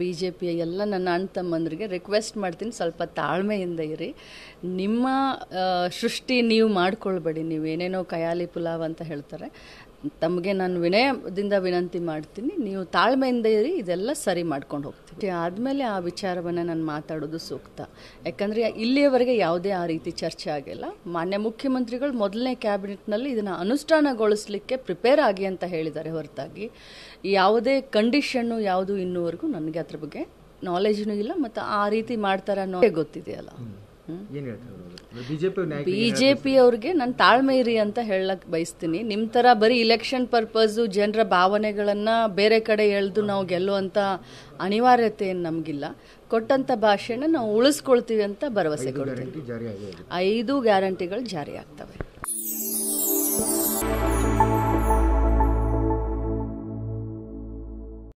B J ಪಿಯ ಎಲ್ಲ ನನ್ನ ಅಣ್ಣ ತಮ್ಮಂದ್ರಿಗೆ ರಿಕ್ವೆಸ್ಟ್ ಮಾಡ್ತೀನಿ ಸ್ವಲ್ಪ ತಾಳ್ಮೆಯಿಂದ ಇರಿ ನಿಮ್ಮ ಸೃಷ್ಟಿ ನೀವು ಮಾಡ್ಕೊಳ್ಬೇಡಿ ನೀವು ಏನೇನೋ ಕಯಾಲಿ ಪುಲಾವ್ ಅಂತ ಹೇಳ್ತಾರೆ ತಮಗೆ ನಾನು ವಿನಯದಿಂದ ವಿನಂತಿ ಮಾಡ್ತೀನಿ ನೀವು ತಾಳ್ಮೆಯಿಂದ ಇರಿ ಇದೆಲ್ಲ ಸರಿ ಮಾಡ್ಕೊಂಡು ಹೋಗ್ತೀವಿ ಆದಮೇಲೆ ಆ ವಿಚಾರವನ್ನು ನಾನು ಮಾತಾಡೋದು ಸೂಕ್ತ ಯಾಕಂದರೆ ಇಲ್ಲಿಯವರೆಗೆ ಯಾವುದೇ ಆ ರೀತಿ ಚರ್ಚೆ ಆಗಿಲ್ಲ ಮಾನ್ಯ ಮುಖ್ಯಮಂತ್ರಿಗಳು ಮೊದಲನೇ ಕ್ಯಾಬಿನೆಟ್ನಲ್ಲಿ ಇದನ್ನು ಅನುಷ್ಠಾನಗೊಳಿಸಲಿಕ್ಕೆ ಪ್ರಿಪೇರ್ ಆಗಿ ಅಂತ ಹೇಳಿದ್ದಾರೆ ಹೊರತಾಗಿ ಯಾವುದೇ ಕಂಡೀಷನ್ನು ಯಾವುದು ಇನ್ನೂವರೆಗೂ ನನಗೆ ಅದ್ರ ಬಗ್ಗೆ ನಾಲೆಜ್ನೂ ಇಲ್ಲ ಮತ್ತು ಆ ರೀತಿ ಮಾಡ್ತಾರ ಅನ್ನೋ ಗೊತ್ತಿದೆಯಲ್ಲ ಬಿಜೆಪಿ ಅವ್ರಿಗೆ ನಾನು ತಾಳ್ಮೆ ಇರಿ ಅಂತ ಹೇಳಕ್ ಬಯಸ್ತೀನಿ ನಿಮ್ ತರ ಬರೀ ಇಲೆಕ್ಷನ್ ಪರ್ಪಸ್ ಜನರ ಭಾವನೆಗಳನ್ನ ಬೇರೆ ಕಡೆ ಎಳೆದು ನಾವು ಗೆಲ್ಲುವಂತ ಅನಿವಾರ್ಯತೆ ಏನ್ ನಮಗಿಲ್ಲ ಕೊಟ್ಟಂತ ಭಾಷೆನ ನಾವು ಉಳಿಸ್ಕೊಳ್ತೀವಿ ಅಂತ ಭರವಸೆ ಕೊಡ್ತೀವಿ ಐದು ಗ್ಯಾರಂಟಿಗಳು ಜಾರಿ ಆಗ್ತದೆ